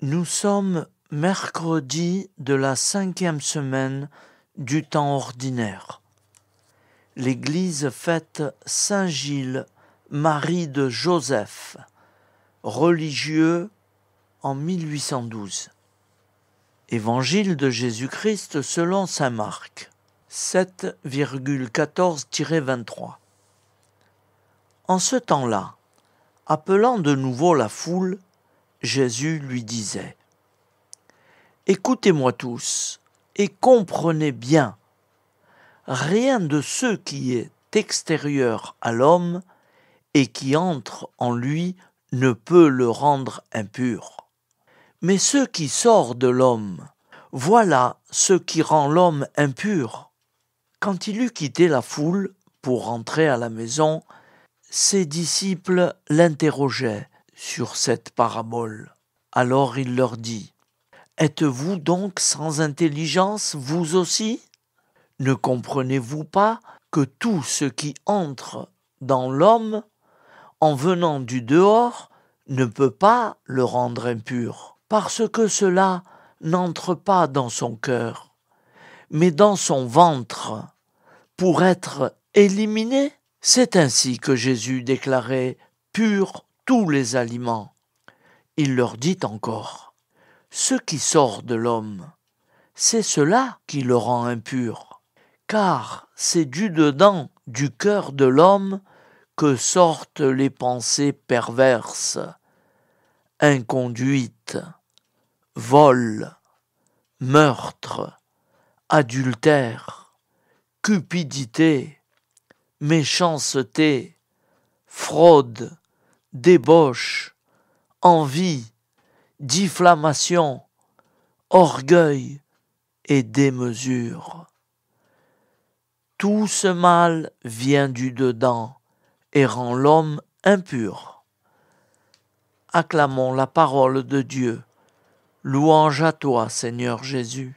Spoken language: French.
Nous sommes mercredi de la cinquième semaine du temps ordinaire. L'Église fête Saint Gilles, Marie de Joseph, religieux en 1812. Évangile de Jésus-Christ selon Saint Marc 7,14-23. En ce temps-là, appelant de nouveau la foule, Jésus lui disait, Écoutez-moi tous et comprenez bien, rien de ce qui est extérieur à l'homme et qui entre en lui ne peut le rendre impur. Mais ce qui sort de l'homme, voilà ce qui rend l'homme impur. Quand il eut quitté la foule pour rentrer à la maison, ses disciples l'interrogeaient sur cette parabole. Alors il leur dit, Êtes-vous donc sans intelligence, vous aussi Ne comprenez-vous pas que tout ce qui entre dans l'homme, en venant du dehors, ne peut pas le rendre impur, parce que cela n'entre pas dans son cœur, mais dans son ventre, pour être éliminé C'est ainsi que Jésus déclarait pur tous les aliments. Il leur dit encore, Ce qui sort de l'homme, c'est cela qui le rend impur, car c'est du dedans, du cœur de l'homme, que sortent les pensées perverses, inconduites, vol, meurtre, adultère, cupidité, méchanceté, fraude, débauche, envie, diffamation, orgueil et démesure. Tout ce mal vient du dedans et rend l'homme impur. Acclamons la parole de Dieu. Louange à toi, Seigneur Jésus.